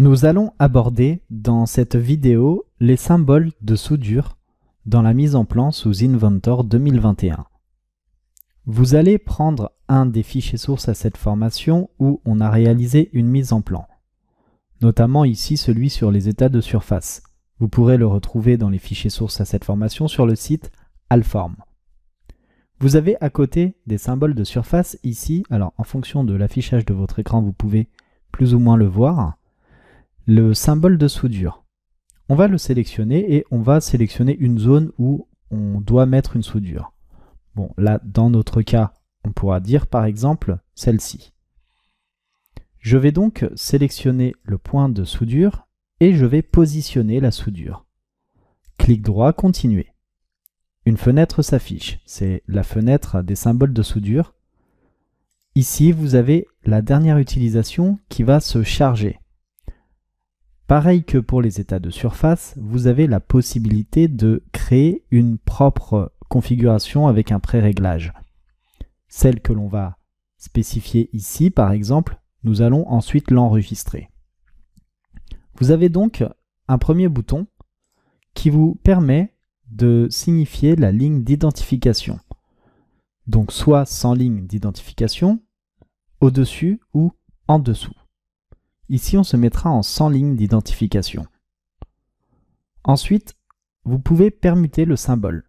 Nous allons aborder dans cette vidéo les symboles de soudure dans la mise en plan sous Inventor 2021. Vous allez prendre un des fichiers sources à cette formation où on a réalisé une mise en plan, notamment ici celui sur les états de surface. Vous pourrez le retrouver dans les fichiers sources à cette formation sur le site Alform. Vous avez à côté des symboles de surface ici, alors en fonction de l'affichage de votre écran vous pouvez plus ou moins le voir, le symbole de soudure. On va le sélectionner et on va sélectionner une zone où on doit mettre une soudure. Bon, là, dans notre cas, on pourra dire par exemple celle-ci. Je vais donc sélectionner le point de soudure et je vais positionner la soudure. Clic droit, continuer. Une fenêtre s'affiche, c'est la fenêtre des symboles de soudure. Ici, vous avez la dernière utilisation qui va se charger. Pareil que pour les états de surface, vous avez la possibilité de créer une propre configuration avec un pré-réglage. Celle que l'on va spécifier ici, par exemple, nous allons ensuite l'enregistrer. Vous avez donc un premier bouton qui vous permet de signifier la ligne d'identification. Donc soit sans ligne d'identification, au-dessus ou en dessous. Ici, on se mettra en 100 lignes d'identification. Ensuite, vous pouvez permuter le symbole.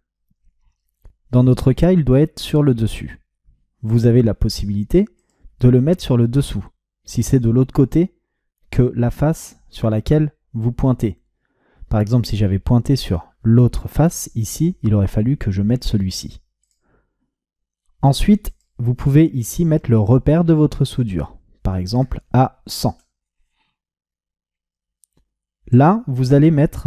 Dans notre cas, il doit être sur le dessus. Vous avez la possibilité de le mettre sur le dessous, si c'est de l'autre côté que la face sur laquelle vous pointez. Par exemple, si j'avais pointé sur l'autre face, ici, il aurait fallu que je mette celui-ci. Ensuite, vous pouvez ici mettre le repère de votre soudure, par exemple à 100. Là, vous allez mettre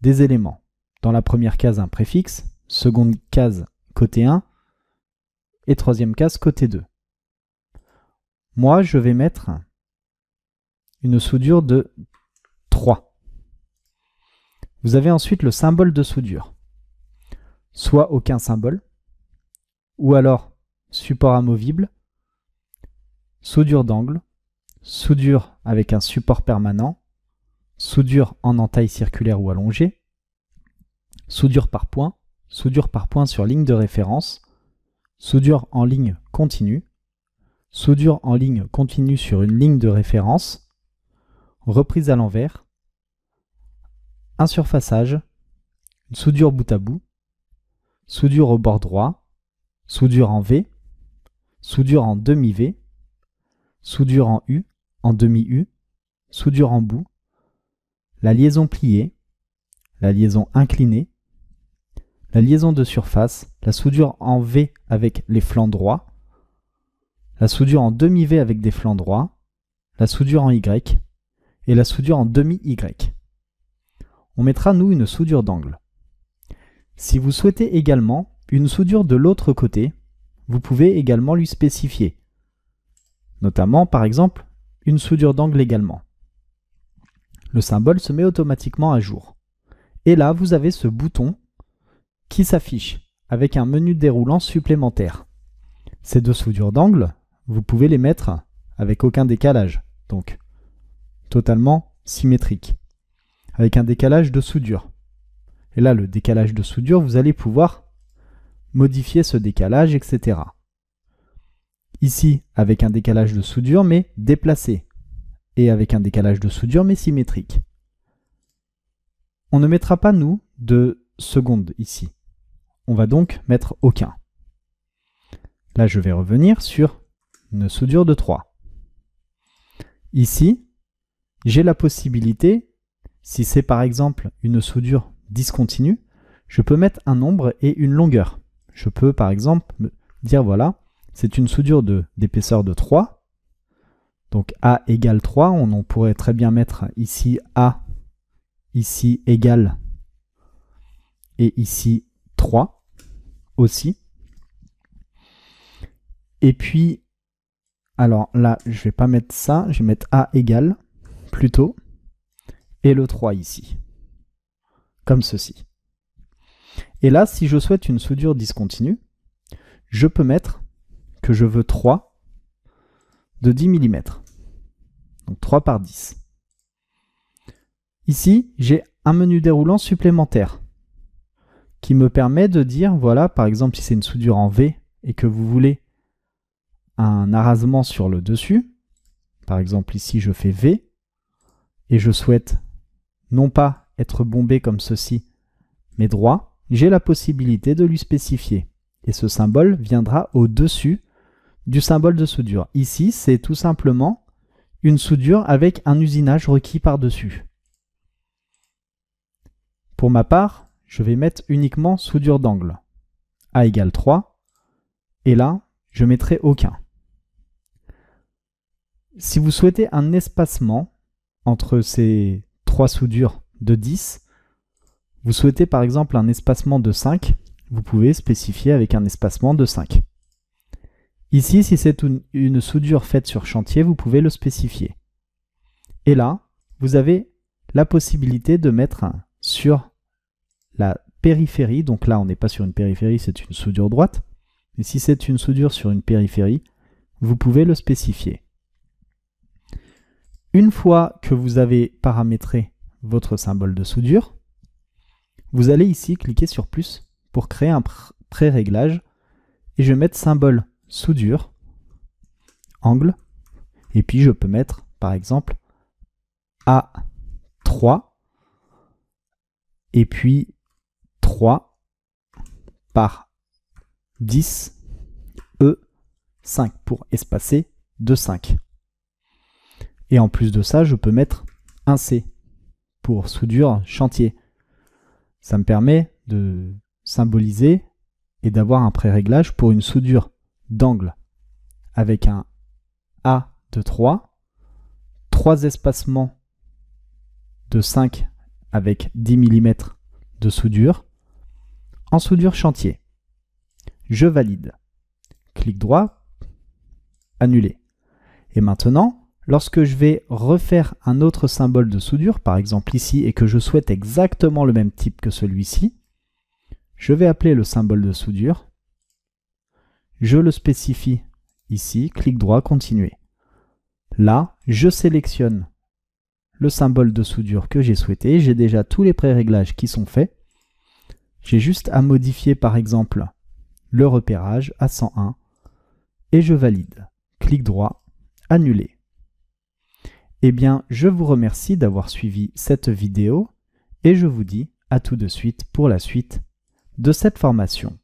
des éléments. Dans la première case, un préfixe, seconde case, côté 1, et troisième case, côté 2. Moi, je vais mettre une soudure de 3. Vous avez ensuite le symbole de soudure. Soit aucun symbole, ou alors support amovible, soudure d'angle, soudure avec un support permanent, soudure en entaille circulaire ou allongée, soudure par point, soudure par point sur ligne de référence, soudure en ligne continue, soudure en ligne continue sur une ligne de référence, reprise à l'envers, un surfaçage, soudure bout à bout, soudure au bord droit, soudure en V, soudure en demi-V, soudure en U, en demi-U, soudure en bout, la liaison pliée, la liaison inclinée, la liaison de surface, la soudure en V avec les flancs droits, la soudure en demi-V avec des flancs droits, la soudure en Y et la soudure en demi-Y. On mettra, nous, une soudure d'angle. Si vous souhaitez également une soudure de l'autre côté, vous pouvez également lui spécifier, notamment, par exemple, une soudure d'angle également le symbole se met automatiquement à jour. Et là, vous avez ce bouton qui s'affiche avec un menu déroulant supplémentaire. Ces deux soudures d'angle, vous pouvez les mettre avec aucun décalage, donc totalement symétrique, avec un décalage de soudure. Et là, le décalage de soudure, vous allez pouvoir modifier ce décalage, etc. Ici, avec un décalage de soudure, mais déplacé, et avec un décalage de soudure mais symétrique. On ne mettra pas, nous, de seconde ici. On va donc mettre aucun. Là, je vais revenir sur une soudure de 3. Ici, j'ai la possibilité, si c'est par exemple une soudure discontinue, je peux mettre un nombre et une longueur. Je peux par exemple dire, voilà, c'est une soudure d'épaisseur de, de 3, donc A égale 3, on, pourrait très bien mettre ici A, ici égale, et ici 3 aussi. Et puis, alors là, je vais pas mettre ça, je vais mettre A égale plutôt, et le 3 ici, comme ceci. Et là, si je souhaite une soudure discontinue, je peux mettre que je veux 3 de 10 mm donc 3 par 10. Ici, j'ai un menu déroulant supplémentaire qui me permet de dire, voilà, par exemple, si c'est une soudure en V et que vous voulez un arasement sur le dessus, par exemple ici je fais V, et je souhaite non pas être bombé comme ceci, mais droit, j'ai la possibilité de lui spécifier. Et ce symbole viendra au-dessus du symbole de soudure. Ici, c'est tout simplement une soudure avec un usinage requis par-dessus. Pour ma part, je vais mettre uniquement soudure d'angle. A égale 3. Et là, je mettrai aucun. Si vous souhaitez un espacement entre ces trois soudures de 10, vous souhaitez par exemple un espacement de 5, vous pouvez spécifier avec un espacement de 5. Ici, si c'est une soudure faite sur chantier, vous pouvez le spécifier. Et là, vous avez la possibilité de mettre sur la périphérie. Donc là, on n'est pas sur une périphérie, c'est une soudure droite. Mais si c'est une soudure sur une périphérie, vous pouvez le spécifier. Une fois que vous avez paramétré votre symbole de soudure, vous allez ici cliquer sur plus pour créer un pré-réglage et je vais mettre symbole soudure, angle, et puis je peux mettre par exemple A3, et puis 3 par 10, E5 pour espacer de 5. Et en plus de ça, je peux mettre un C pour soudure chantier. Ça me permet de symboliser et d'avoir un pré-réglage pour une soudure d'angle avec un A de 3, 3 espacements de 5 avec 10 mm de soudure en soudure chantier. Je valide. Clic droit, annuler. Et maintenant, lorsque je vais refaire un autre symbole de soudure, par exemple ici, et que je souhaite exactement le même type que celui-ci, je vais appeler le symbole de soudure je le spécifie. Ici, clic droit, continuer. Là, je sélectionne le symbole de soudure que j'ai souhaité. J'ai déjà tous les pré-réglages qui sont faits. J'ai juste à modifier par exemple le repérage à 101 et je valide. Clic droit, annuler. Eh bien, je vous remercie d'avoir suivi cette vidéo et je vous dis à tout de suite pour la suite de cette formation.